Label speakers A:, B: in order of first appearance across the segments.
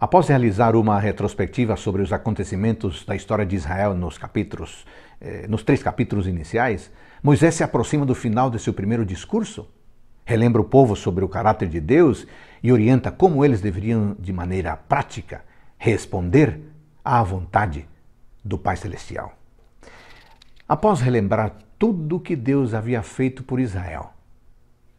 A: Após realizar uma retrospectiva sobre os acontecimentos da história de Israel nos capítulos, eh, nos três capítulos iniciais, Moisés se aproxima do final de seu primeiro discurso, relembra o povo sobre o caráter de Deus e orienta como eles deveriam, de maneira prática, responder à vontade do Pai Celestial. Após relembrar tudo o que Deus havia feito por Israel,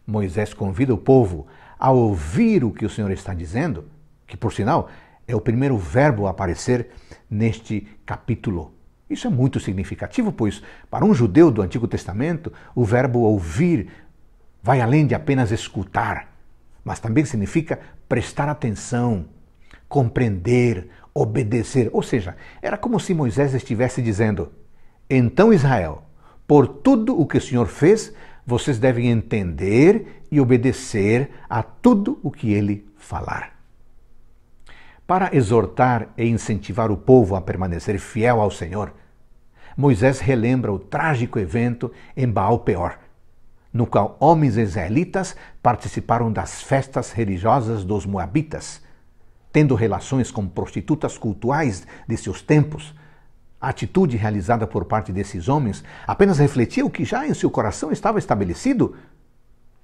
A: Moisés convida o povo a ouvir o que o Senhor está dizendo que por sinal é o primeiro verbo a aparecer neste capítulo. Isso é muito significativo, pois para um judeu do Antigo Testamento, o verbo ouvir vai além de apenas escutar, mas também significa prestar atenção, compreender, obedecer. Ou seja, era como se Moisés estivesse dizendo: Então, Israel, por tudo o que o Senhor fez, vocês devem entender e obedecer a tudo o que ele falar. Para exortar e incentivar o povo a permanecer fiel ao Senhor, Moisés relembra o trágico evento em Baal-Peor, no qual homens israelitas participaram das festas religiosas dos moabitas, tendo relações com prostitutas cultuais de seus tempos. A atitude realizada por parte desses homens apenas refletia o que já em seu coração estava estabelecido.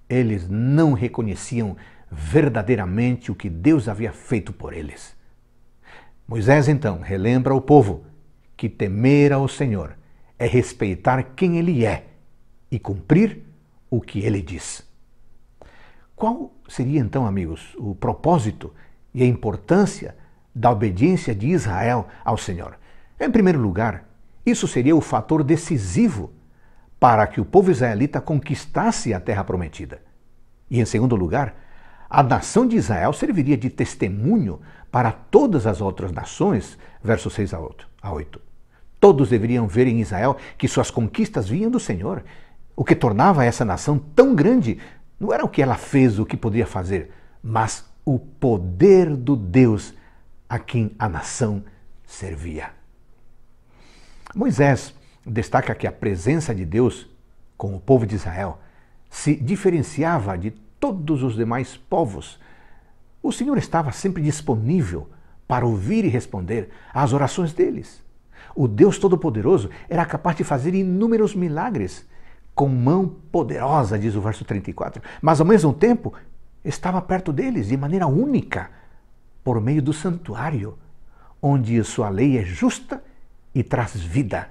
A: Eles não reconheciam verdadeiramente o que Deus havia feito por eles. Moisés então relembra ao povo que temer ao Senhor é respeitar quem ele é e cumprir o que ele diz. Qual seria então, amigos, o propósito e a importância da obediência de Israel ao Senhor? Em primeiro lugar, isso seria o fator decisivo para que o povo israelita conquistasse a terra prometida. E em segundo lugar, a nação de Israel serviria de testemunho para todas as outras nações, versos 6 a 8. Todos deveriam ver em Israel que suas conquistas vinham do Senhor. O que tornava essa nação tão grande não era o que ela fez, o que poderia fazer, mas o poder do Deus a quem a nação servia. Moisés destaca que a presença de Deus com o povo de Israel se diferenciava de todos os demais povos. O Senhor estava sempre disponível para ouvir e responder às orações deles. O Deus Todo-Poderoso era capaz de fazer inúmeros milagres com mão poderosa, diz o verso 34. Mas ao mesmo tempo, estava perto deles de maneira única, por meio do santuário, onde sua lei é justa e traz vida.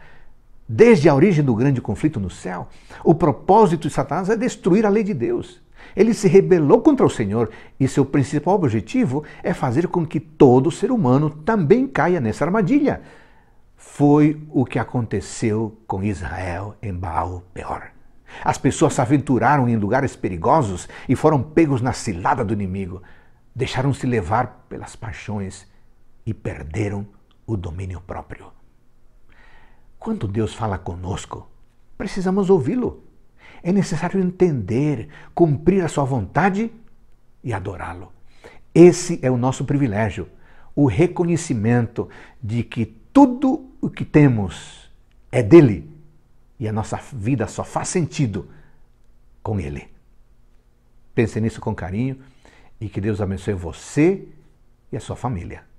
A: Desde a origem do grande conflito no céu, o propósito de Satanás é destruir a lei de Deus, ele se rebelou contra o Senhor e seu principal objetivo é fazer com que todo ser humano também caia nessa armadilha. Foi o que aconteceu com Israel em Baal Peor. As pessoas se aventuraram em lugares perigosos e foram pegos na cilada do inimigo. Deixaram-se levar pelas paixões e perderam o domínio próprio. Quando Deus fala conosco, precisamos ouvi-lo. É necessário entender, cumprir a sua vontade e adorá-lo. Esse é o nosso privilégio, o reconhecimento de que tudo o que temos é dele e a nossa vida só faz sentido com ele. Pense nisso com carinho e que Deus abençoe você e a sua família.